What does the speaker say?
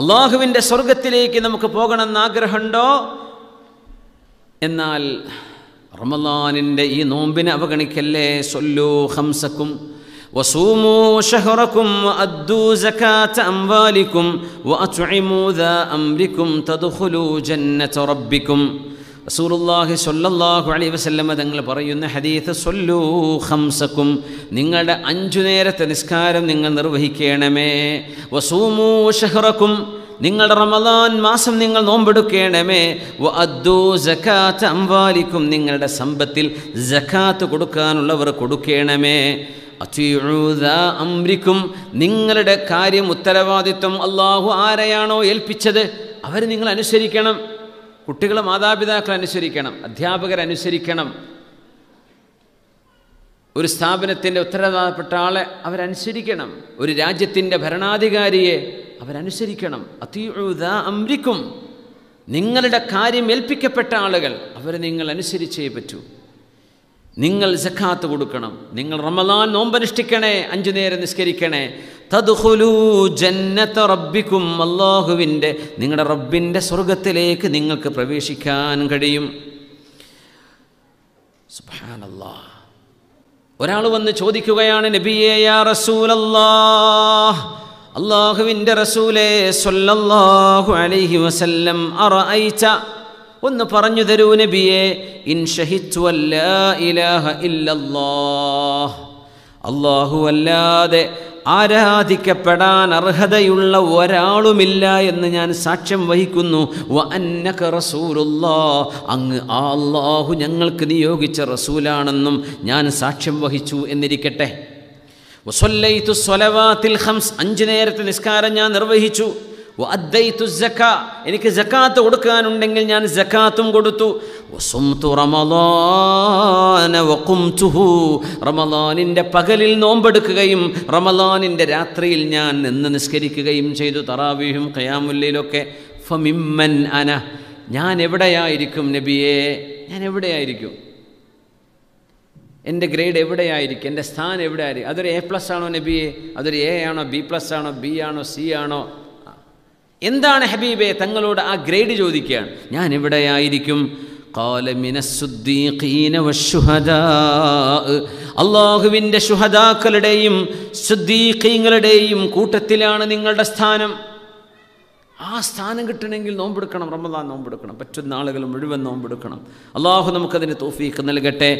അള്ളാഹുവിൻ്റെ സ്വർഗത്തിലേക്ക് നമുക്ക് പോകണമെന്ന് ആഗ്രഹമുണ്ടോ എന്നാൽ റമലാനിൻ്റെ ഈ നോമ്പിനെ അവഗണിക്കല്ലേ സൊല്ലോ ഹംസക്കും وصوموا شهركم റസൂറുല്ലാഹി സൊല്ലാഹു അലൈ വസല്ലമ തങ്ങൾ പറയുന്ന ഹദീഫ് സൊല്ലൂ ഹംസക്കും നിങ്ങളുടെ അഞ്ചു നേരത്തെ നിസ്കാരം നിങ്ങൾ നിർവഹിക്കണമേ വസൂമൂ നിങ്ങളുടെ റമദാൻ മാസം നിങ്ങൾ നോമ്പെടുക്കണമേ അദ്ദൂ ജക്കാത്ത് നിങ്ങളുടെ സമ്പത്തിൽ ജക്കാത്ത് കൊടുക്കാനുള്ളവർ കൊടുക്കണമേ അമ്രിക്കും നിങ്ങളുടെ കാര്യം ഉത്തരവാദിത്വം അള്ളാഹു ആരെയാണോ ഏൽപ്പിച്ചത് അവർ നിങ്ങൾ അനുസരിക്കണം കുട്ടികൾ മാതാപിതാക്കൾ അനുസരിക്കണം അനുസരിക്കണം ഒരു സ്ഥാപനത്തിൻ്റെ ഉത്തരവാദപ്പെട്ട ആളെ അവരനുസരിക്കണം ഒരു രാജ്യത്തിൻ്റെ ഭരണാധികാരിയെ അവരനുസരിക്കണം അതീഴുത അമ്രിക്കും നിങ്ങളുടെ കാര്യം ഏൽപ്പിക്കപ്പെട്ട ആളുകൾ അവരെ നിങ്ങൾ അനുസരിച്ചേ പറ്റൂ നിങ്ങൾ സഖാത്ത് കൊടുക്കണം നിങ്ങൾ റമദാൻ നോമ്പനുഷ്ഠിക്കണേ അഞ്ചു നേരം നിസ്കരിക്കണേ തദ്ഖുലൂ ജന്നത്ത റബ്ബിക്കും അള്ളാഹുവിൻ്റെ നിങ്ങളുടെ റബ്ബിൻ്റെ സ്വർഗത്തിലേക്ക് നിങ്ങൾക്ക് പ്രവേശിക്കാൻ കഴിയും സുബാനല്ലാ ഒരാൾ വന്ന് ചോദിക്കുകയാണ് നബിയേ യാ റസൂലല്ലാ അള്ളാഹുവിൻ്റെ റസൂലേ സൊല്ലാഹു അലൈഹി വസല്ലം അറഅയിച്ച ഒന്ന് പറഞ്ഞു തരൂ നബിയെ ഇൻ ഷഹിച്ചു അല്ലാ ഇലാഹ ഇല്ലല്ലാഹ് അല്ലാഹു അല്ലാതെ ആരാധിക്കപ്പെടാൻ അർഹതയുള്ള ഒരാളുമില്ല എന്ന് ഞാൻ സാക്ഷ്യം വഹിക്കുന്നു അന്നക അങ്ങ് അള്ളാഹു ഞങ്ങൾക്ക് നിയോഗിച്ച റസൂലാണെന്നും ഞാൻ സാക്ഷ്യം വഹിച്ചു എന്നിരിക്കട്ടെ വസൊല്ലൈത്തു ഹംസ് അഞ്ച് നേരത്തെ നിസ്കാരം ഞാൻ നിർവഹിച്ചു എനിക്ക് ജക്കാത്ത് കൊടുക്കാനുണ്ടെങ്കിൽ ഞാൻ ജക്കാത്തും കൊടുത്തു റമലാനിൻ്റെ പകലിൽ നോമ്പെടുക്കുകയും റമലാനിൻ്റെ രാത്രിയിൽ ഞാൻ നിന്ന് നിസ്കരിക്കുകയും ചെയ്തു തറാവിയും കയാമുല്ലയിലൊക്കെ ഫമിമ്മൻ അന ഞാൻ എവിടെയായിരിക്കും നബിയെ ഞാൻ എവിടെയായിരിക്കും എൻ്റെ ഗ്രേഡ് എവിടെയായിരിക്കും എൻ്റെ സ്ഥാനം എവിടെയായിരിക്കും അതൊരു എ പ്ലസ് ആണോ നബിയെ അതൊരു എ ആണോ ബി പ്ലസ് ആണോ ബി ആണോ സി ആണോ എന്താണ് ഹബീബെ തങ്ങളോട് ആ ഗ്രേഡ് ചോദിക്കുകയാണ് ഞാൻ എവിടെയായിരിക്കും അള്ളാഹുവിൻ്റെ ഷുഹദാക്കളുടെയും സുദ്ദീഖീങ്ങളുടെയും കൂട്ടത്തിലാണ് നിങ്ങളുടെ സ്ഥാനം ആ സ്ഥാനം കിട്ടണമെങ്കിൽ നോമ്പെടുക്കണം റമദാൻ നോമ്പെടുക്കണം പറ്റുന്ന ആളുകൾ മുഴുവൻ നോമ്പെടുക്കണം അള്ളാഹു നമുക്കതിന് തോഫീക്ക് നൽകട്ടെ